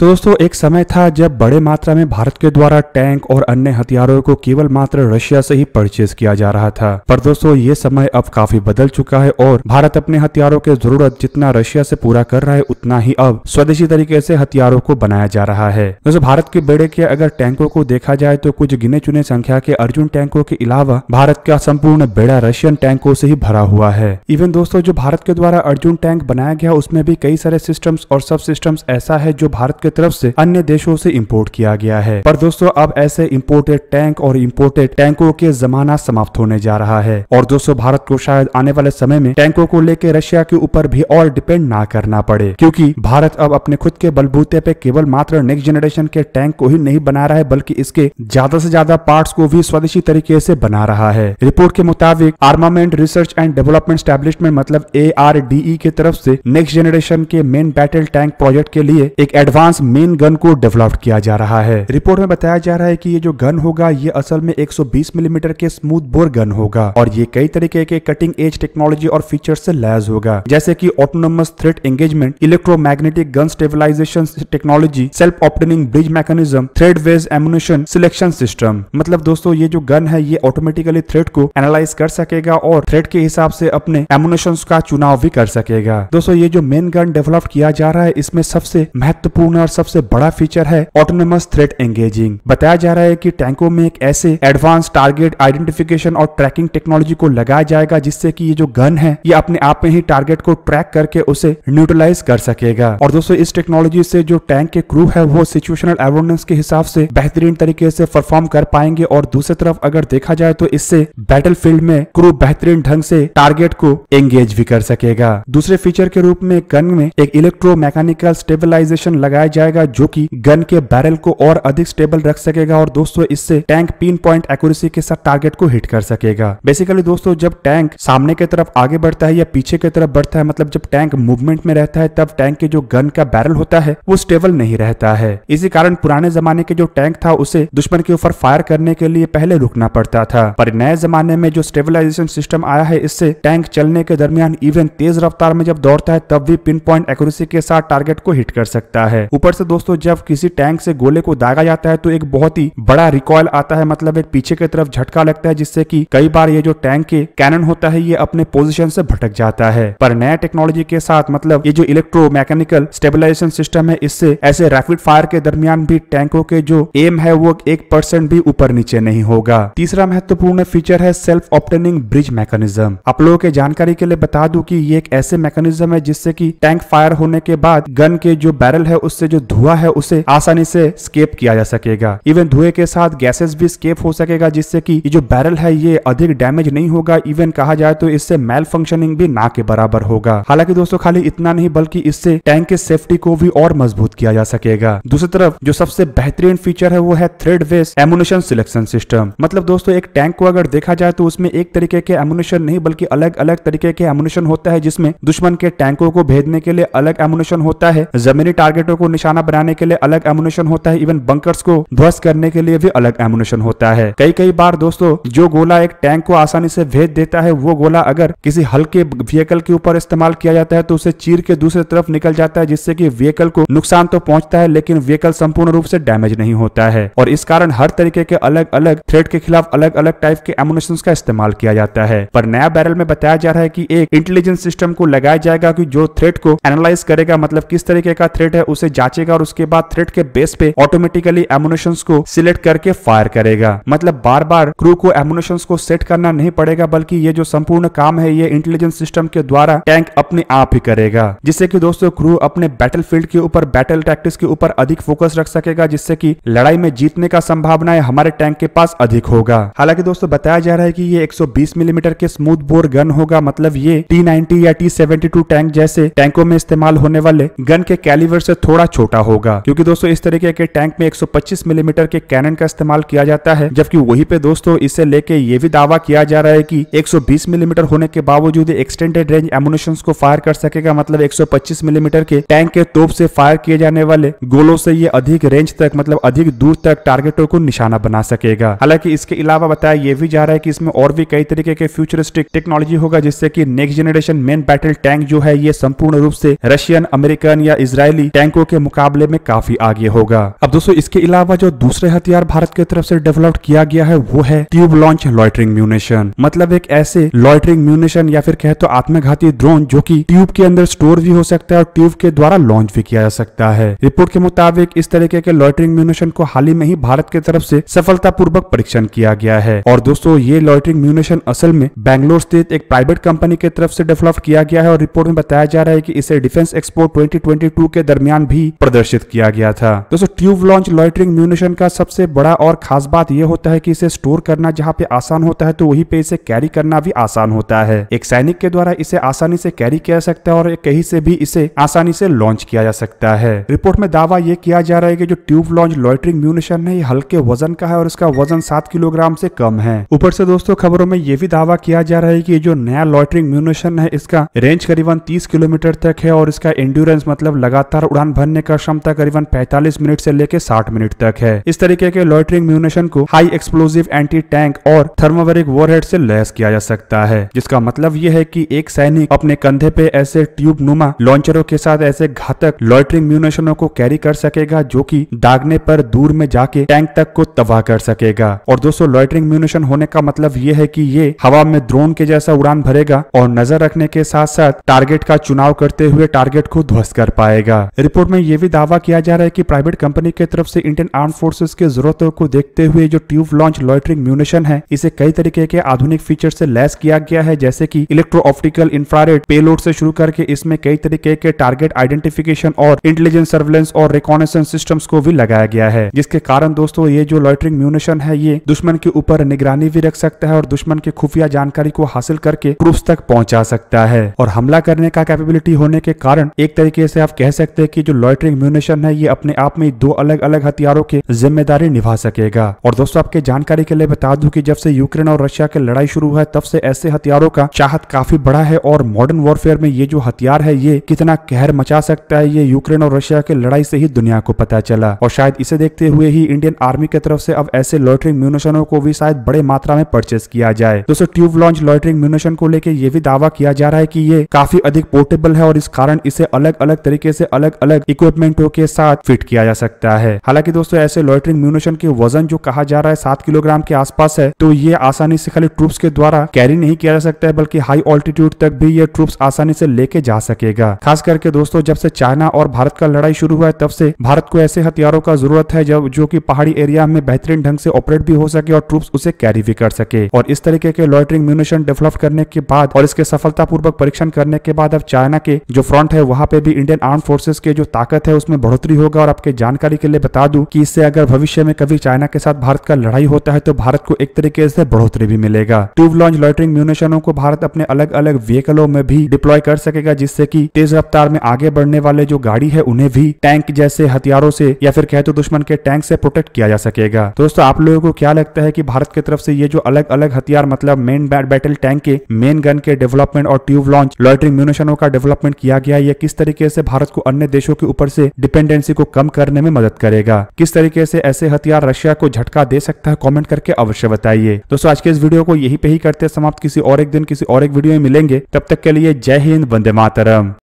तो दोस्तों एक समय था जब बड़े मात्रा में भारत के द्वारा टैंक और अन्य हथियारों को केवल मात्र रशिया से ही परचेज किया जा रहा था पर दोस्तों ये समय अब काफी बदल चुका है और भारत अपने हथियारों के जरूरत जितना रशिया से पूरा कर रहा है उतना ही अब स्वदेशी तरीके से हथियारों को बनाया जा रहा है दोस्तों भारत के बेड़े के अगर टैंकों को देखा जाए तो कुछ गिने चुने संख्या के अर्जुन टैंकों के अलावा भारत का संपूर्ण बेड़ा रशियन टैंकों से ही भरा हुआ है इवन दोस्तों जो भारत के द्वारा अर्जुन टैंक बनाया गया उसमें भी कई सारे सिस्टम और सब सिस्टम ऐसा है जो भारत के की तरफ से अन्य देशों से इम्पोर्ट किया गया है पर दोस्तों अब ऐसे इम्पोर्टेड टैंक और इम्पोर्टेड टैंकों के जमाना समाप्त होने जा रहा है और दोस्तों भारत को शायद आने वाले समय में टैंकों को लेकर रशिया के ऊपर भी और डिपेंड ना करना पड़े क्योंकि भारत अब अपने खुद के बलबूते पे केवल मात्र नेक्स्ट जनरेशन के टैंक को ही नहीं बना रहा है बल्कि इसके ज्यादा से ज्यादा पार्ट्स को भी स्वदेशी तरीके से बना रहा है रिपोर्ट के मुताबिक armament research and development establishment मतलब ए आर डी की तरफ से नेक्स्ट जनरेशन के मेन बैटल टैंक प्रोजेक्ट के लिए एक एडवांस एडवांस मेन गन को डेवलप किया जा रहा है रिपोर्ट में बताया जा रहा है की ये जो गन होगा ये असल में 120 मिलीमीटर mm के स्मूथ बोर गन होगा और ये कई तरीके के कटिंग एज टेक्नोलॉजी और फीचर से लैस होगा जैसे की autonomous threat engagement electromagnetic gun stabilisation technology self opening breech mechanism threat वेज एमुनेशन सिलेक्शन सिस्टम मतलब दोस्तों ये जो गन है ये ऑटोमेटिकली थ्रेड को एनालाइज कर सकेगा और थ्रेड के हिसाब से अपने एमुनेशन का चुनाव भी कर सकेगा दोस्तों ये जो मेन गन डेवलप किया जा रहा है इसमें सबसे महत्वपूर्ण सबसे बड़ा फीचर है ऑटोनोमस थ्रेट एंगेजिंग बताया जा रहा है कि टैंकों में एक ऐसे एडवांस टारगेट आइडेंटिफिकेशन और ट्रैकिंग टेक्नोलॉजी को लगाया जाएगा जिससे कि ये जो गन है ये अपने आप में ही टारगेट को ट्रैक करके उसे न्यूट्रलाइज कर सकेगा और दोस्तों इस टेक्नोलॉजी से जो टैंक के क्रू है वो सिचुएशनल अवेयरनेस के हिसाब से बेहतरीन तरीके से परफॉर्म कर पाएंगे और दूसरी तरफ अगर देखा जाए तो इससे बैटल में क्रू बेहतरीन ढंग से टारगेट को एंगेज भी कर सकेगा दूसरे फीचर के रूप में गन में एक इलेक्ट्रो मैकेनिकल स्टेबिलाईजेशन लगाया जाएगा जो कि गन के बैरल को और अधिक स्टेबल रख सकेगा और दोस्तों इससे टैंक पिन पॉइंट एक्यूरेसी के साथ टारगेट को हिट कर सकेगा बेसिकली दोस्तों जब टैंक सामने की तरफ आगे बढ़ता है या पीछे की तरफ बढ़ता है मतलब जब टैंक मूवमेंट में रहता है तब टैंक के जो गन का बैरल होता है वो स्टेबल नहीं रहता है इसी कारण पुराने जमाने के जो टैंक था उसे दुश्मन के ऊपर फायर करने के लिए पहले रुकना पड़ता था पर नए जमाने में जो स्टेबलाइजेशन सिस्टम आया है इससे टैंक चलने के दरमियान इवन तेज रफ्तार में जब दौड़ता है तब भी पिन पॉइंट एक्यूरेसी के साथ टारगेट को हिट कर सकता है ऊपर ऊपर से दोस्तों जब किसी टैंक से गोले को दागा जाता है तो एक बहुत ही बड़ा रिकॉयल आता है मतलब एक पीछे की तरफ झटका लगता है जिससे कि कई बार ये जो टैंक के कैनन होता है ये अपने पोजिशन से भटक जाता है पर नया टेक्नोलॉजी के साथ मतलब ये जो इलेक्ट्रो मैकेनिकल स्टेबिलाईन सिस्टम है इससे ऐसे रैपिड फायर के दरमियान भी टैंकों के जो एम है वो एक परसेंट भी ऊपर नीचे नहीं होगा तीसरा महत्वपूर्ण फीचर है सेल्फ ऑप्टेनिंग ब्रिज मैकेनिज्म आप लोगों के जानकारी के लिए बता दूं कि ये एक ऐसे मैकेनिज्म है जिससे कि टैंक फायर होने के बाद गन के जो बैरल है उससे जो धुआं है उसे आसानी से स्केप किया जा सकेगा इवन धुएं के साथ गैसेस भी स्केप हो सकेगा जिससे कि ये जो बैरल है ये अधिक डैमेज नहीं होगा इवन कहा जाए तो इससे मेल फंक्शनिंग भी ना के बराबर होगा हालांकि दोस्तों खाली इतना नहीं बल्कि इससे टैंक के सेफ्टी को भी और मजबूत किया जा सकेगा दूसरी तरफ जो सबसे बेहतरीन फीचर है वो है threat based ammunition selection system मतलब दोस्तों एक टैंक को अगर देखा जाए तो उसमें एक तरीके के एमुनेशन नहीं बल्कि अलग अलग तरीके के एमुनेशन होता है जिसमें दुश्मन के टैंकों को भेजने के लिए अलग एमुनेशन होता है जमीनी टारगेटों को निशाना बनाने के लिए अलग एमुनेशन होता है इवन बंकर्स को ध्वस्त करने के लिए भी अलग एमुनेशन होता है कई कई बार दोस्तों जो गोला एक टैंक को आसानी से भेज देता है वो गोला अगर किसी हल्के व्हीकल के ऊपर इस्तेमाल किया जाता है तो उसे चीर के दूसरे तरफ निकल जाता है जिससे की व्हीकल को नुकसान तो पहुंचता है लेकिन व्हीकल संपूर्ण रूप से डैमेज नहीं होता है और इस कारण हर तरीके के अलग अलग थ्रेड के खिलाफ अलग अलग टाइप के एमुनेशन का इस्तेमाल किया जाता है पर नया बैरल में बताया जा रहा है की एक इंटेलिजेंस सिस्टम को लगाया जाएगा की जो थ्रेड को एनालाइज करेगा मतलब किस तरीके का थ्रेड है उसे जांच जांचेगा और उसके बाद थ्रेड के बेस पे ऑटोमेटिकली एमुनेशन को सिलेक्ट करके फायर करेगा मतलब बार बार क्रू को एमुनेशन को सेट करना नहीं पड़ेगा बल्कि ये जो संपूर्ण काम है ये इंटेलिजेंस सिस्टम के द्वारा टैंक अपने आप ही करेगा जिससे की दोस्तों क्रू अपने बैटल फील्ड के ऊपर बैटल प्रैक्टिस के ऊपर अधिक फोकस रख सकेगा जिससे की लड़ाई में जीतने का संभावना हमारे टैंक के पास अधिक होगा हालांकि दोस्तों बताया जा रहा है की ये एक मिलीमीटर के स्मूथ बोर गन होगा मतलब ये टी या टी टैंक जैसे टैंकों में इस्तेमाल होने वाले गन के कैलिवर से थोड़ा छोटा होगा क्योंकि दोस्तों इस तरीके के टैंक में 125 मिलीमीटर के कैनन का इस्तेमाल किया जाता है जबकि वही पे दोस्तों इसे लेके ये भी दावा किया जा रहा है की एक मिलीमीटर mm होने के बावजूद एक्सटेंडेड रेंज एमुनेशन को फायर कर सकेगा मतलब एक मिलीमीटर mm के टैंक के तोप से फायर किए जाने वाले गोलों से ये अधिक रेंज तक मतलब अधिक दूर तक टारगेटों को निशाना बना सकेगा हालांकि इसके अलावा बताया ये भी जा रहा है की इसमें और भी कई तरीके के फ्यूचरिस्टिक टेक्नोलॉजी होगा जिससे की next generation main battle tank जो है ये संपूर्ण रूप से रशियन अमेरिकन या इसराइली टैंकों के मुकाबले में काफी आगे होगा अब दोस्तों इसके अलावा जो दूसरे हथियार भारत की तरफ से डेवलप किया गया है वो है ट्यूब लॉन्च लॉइटरिंग म्यूनेशन मतलब एक ऐसे लॉइटरिंग म्यूनेशन या फिर कहे तो आत्मघाती ड्रोन जो की ट्यूब के अंदर स्टोर भी हो सकता है और ट्यूब के द्वारा लॉन्च भी किया जा सकता है रिपोर्ट के मुताबिक इस तरीके के लॉइटरिंग म्यूनेशन को हाल ही में ही भारत की तरफ सफलता सफलतापूर्वक परीक्षण किया गया है और दोस्तों ये लॉइटरिंग म्यूनेशन असल में बैंगलोर स्थित एक प्राइवेट कंपनी की तरफ से डेवलप किया गया है और रिपोर्ट में बताया जा रहा है कि इसे डिफेंस एक्सपो 2022 के दरमियान भी प्रदर्शित किया गया था दोस्तों ट्यूब लॉन्च लॉइटरिंग म्यूनिशन का सबसे बड़ा और खास बात यह होता है कि इसे स्टोर करना जहाँ पे आसान होता है तो वहीं पे इसे कैरी करना भी आसान होता है एक सैनिक के द्वारा इसे आसानी से कैरी किया जा सकता है और कहीं से भी इसे आसानी से लॉन्च किया जा सकता है रिपोर्ट में दावा यह किया जा रहा है की जो ट्यूब लॉन्च लॉइटरिंग म्यूनिशन है ये हल्के वजन का है और इसका वजन सात किलोग्राम से कम है ऊपर से दोस्तों खबरों में यह भी दावा किया जा रहा है की जो नया लॉटरिंग म्यूनिशन है इसका रेंज करीबन तीस किलोमीटर तक है और इसका इंड्योरेंस मतलब लगातार उड़ान भरने का क्षमता करीबन 45 मिनट से लेकर 60 मिनट तक है इस तरीके के लॉइटरिंग म्यूनेशन को हाई एक्सप्लोजिव एंटी टैंक और थर्मोवरिक वॉरहेड से लैस किया जा सकता है जिसका मतलब यह है कि एक सैनिक अपने कंधे पे ऐसे ट्यूब नुमा लॉन्चरों के साथ ऐसे घातक लॉइटरिंग म्यूनेशनों को कैरी कर सकेगा जो की दागने पर दूर में जाके टैंक तक को तबाह कर सकेगा और दोस्तों लॉइटरिंग म्यूनेशन होने का मतलब ये है की ये हवा में ड्रोन के जैसा उड़ान भरेगा और नजर रखने के साथ साथ टारगेट का चुनाव करते हुए टारगेट को ध्वस्त कर पाएगा रिपोर्ट में ये भी दावा किया जा रहा है कि प्राइवेट कंपनी के तरफ से इंडियन आर्म फोर्सेस की जरूरतों को देखते हुए जो ट्यूब लॉन्च लॉयटरिंग म्यूनेशन है इसे कई तरीके के आधुनिक फीचर से लैस किया गया है जैसे की इलेक्ट्रो ऑप्टिकल इंफ्रारेड पेलोड से शुरू करके इसमें कई तरीके के टारगेट आइडेंटिफिकेशन और इंटेलिजेंस सर्वेलेंस और रिकॉनेसेंस सिस्टम को भी लगाया गया है जिसके कारण दोस्तों ये जो लॉयटरिंग म्यूनेशन है ये दुश्मन के ऊपर निगरानी भी रख सकता है और दुश्मन की खुफिया जानकारी को हासिल करके प्रूफ तक पहुंचा सकता है और हमला करने का कैपेबिलिटी होने के कारण एक तरीके से आप कह सकते हैं कि जो लॉयट रॉयटरी म्यूनेशन है ये अपने आप में दो अलग अलग हथियारों की जिम्मेदारी निभा सकेगा और दोस्तों आपके जानकारी के लिए बता दू की जब से यूक्रेन और रशिया की लड़ाई शुरू हुआ तब से ऐसे हथियारों का चाहत काफी बड़ा है और मॉडर्न वॉरफेयर में ये जो हथियार है ये कितना कहर मचा सकता है ये यूक्रेन और रशिया की लड़ाई से ही दुनिया को पता चला और शायद इसे देखते हुए ही इंडियन आर्मी की तरफ से अब ऐसे लॉटरिंग म्यूनेशनों को भी शायद बड़े मात्रा में परचेस किया जाए दोस्तों ट्यूब लॉन्च लॉटरिंग म्यूनेशन को लेकर यह भी दावा किया जा रहा है की ये काफी अधिक पोर्टेबल है और इस कारण इसे अलग अलग तरीके से अलग अलग इको इक्विपमेंटो के साथ फिट किया जा सकता है हालांकि दोस्तों ऐसे लॉटरिंग म्यूनेशन के वजन जो कहा जा रहा है सात किलोग्राम के आसपास है तो ये आसानी से खाली ट्रूप्स के द्वारा कैरी नहीं किया जा सकता है बल्कि हाई ऑल्टीट्यूड तक भी ये ट्रूप्स आसानी से लेके जा सकेगा खास करके दोस्तों जब से चाइना और भारत का लड़ाई शुरू हुआ है तब से भारत को ऐसे हथियारों का जरूरत है जब जो की पहाड़ी एरिया में बेहतरीन ढंग से ऑपरेट भी हो सके और ट्रूप उसे कैरी भी कर सके और इस तरीके के लॉटरिंग म्यूनेशन डेवलप करने के बाद और इसके सफलता पूर्वक परीक्षण करने के बाद अब चाइना के जो फ्रंट है वहाँ पे भी इंडियन आर्म फोर्सेज के जो ताकत ताकत है उसमें बढ़ोतरी होगा और आपके जानकारी के लिए बता दूं कि इससे अगर भविष्य में कभी चाइना के साथ भारत का लड़ाई होता है तो भारत को एक तरीके से बढ़ोतरी भी मिलेगा ट्यूब लॉन्च लॉटरिंग म्यूनेशनों को भारत अपने अलग अलग व्हीकलों में भी डिप्लॉय कर सकेगा जिससे की तेज रफ्तार में आगे बढ़ने वाले जो गाड़ी है उन्हें भी टैंक जैसे हथियारों से या फिर कहते दुश्मन के टैंक से प्रोटेक्ट किया जा सकेगा दोस्तों आप लोगों को क्या लगता है की भारत की तरफ से ये जो अलग अलग हथियार मतलब मेन बैटल टैंक के मेन गन के डेवलपमेंट और ट्यूब लॉन्च लॉटरिंग म्यूनेशनों का डेवलपमेंट किया गया ये किस तरीके से भारत को अन्य देशों के ऊपर ऊपर से डिपेंडेंसी को कम करने में मदद करेगा किस तरीके से ऐसे हथियार रशिया को झटका दे सकता है कॉमेंट करके अवश्य बताइए दोस्तों आज के इस वीडियो को यही पे ही करते समाप्त किसी और एक दिन किसी और एक वीडियो में मिलेंगे तब तक के लिए जय हिंद वंदे मातरम